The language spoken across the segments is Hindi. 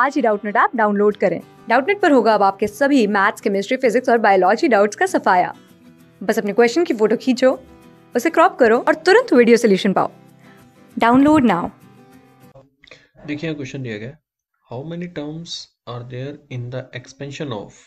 आज ही डाउटनेट ऐप डाउनलोड करें डाउटनेट पर होगा अब आपके सभी मैथ्स केमिस्ट्री फिजिक्स और बायोलॉजी डाउट्स का सफाया बस अपने क्वेश्चन की फोटो खींचो उसे क्रॉप करो और तुरंत वीडियो सोल्यूशन पाओ डाउनलोड नाउ देखिए क्वेश्चन दिया गया how many terms are there in the expansion of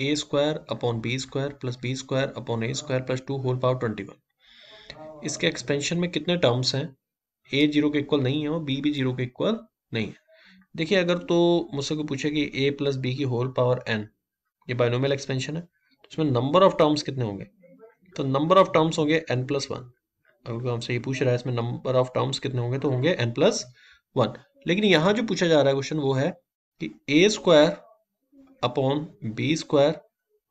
A square upon B square plus B square upon A square plus two whole power twenty one इसके एक्सपेंशन में कितने टर्म्स हैं ए जीरो के इक्वल नहीं है और बी भी जीरो के इक्वल नहीं है देखिए अगर तो मुझसे कोई पूछे कि ए प्लस बी की होल पावर एन ये बाइनोमियल एक्सपेंशन है तो इसमें नंबर ऑफ टर्म्स कितने होंगे तो नंबर ऑफ टर्म्स होंगे एन प्लस वन अगर हमसे ये पूछ रहा है इसमें नंबर ऑफ टर्म्स कितने होंगे तो होंगे एन प्लस वन लेकिन यहाँ जो पूछा जा रहा है क्वेश्चन वो है कि A square upon B square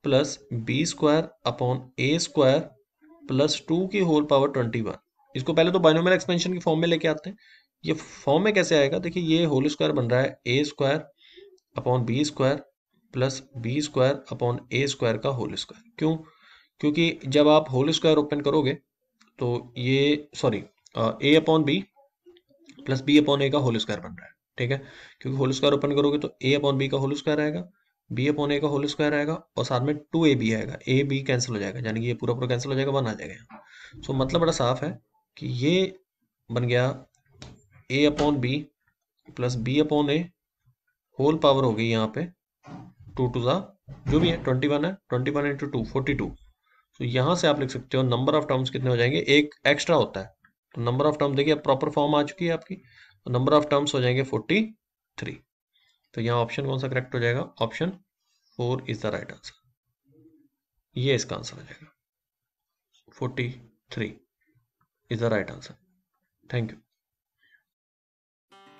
plus B square upon A square plus two की होल पावर ट्वेंटी वन इसको पहले तो बाइनोमियल एक्सपेंशन के फॉर्म में लेके आते हैं ये फॉर्म में कैसे आएगा देखिए ये होल स्क्वायर बन रहा है A square upon B square plus B square upon A square का होल स्क्वायर क्यों क्योंकि जब आप होल स्क्वायर ओपन करोगे तो ये sorry A upon B plus B upon A का होल स्क्वायर बन रहा है ठीक है क्योंकि होल स्क्वायर ओपन करोगे तो ए अपॉन बी का होल स्क्वायर आएगा बी अपॉन ए का होल स्क्वायर आएगा और साथ में टू ए बी आएगा ए बी कैंसिल हो जाएगा यानी कि ये पूरा पूरा कैंसिल हो जाएगा वन आ जाएगा सो मतलब बड़ा साफ है कि ये बन गया A upon B plus B upon A whole power हो गई यहाँ पे टू टू ज़ा जो भी है ट्वेंटी वन है twenty one into two forty two तो यहाँ से आप लिख सकते हो नंबर ऑफ टर्म्स कितने हो जाएंगे एक एक्स्ट्रा होता है तो नंबर ऑफ टर्म देखिए प्रॉपर फॉर्म आ चुकी है आपकी तो नंबर ऑफ टर्म्स हो जाएंगे फोर्टी थ्री तो यहाँ ऑप्शन कौन सा करेक्ट हो जाएगा option four is the right answer ये इसका आंसर हो जाएगा forty three is the right answer thank you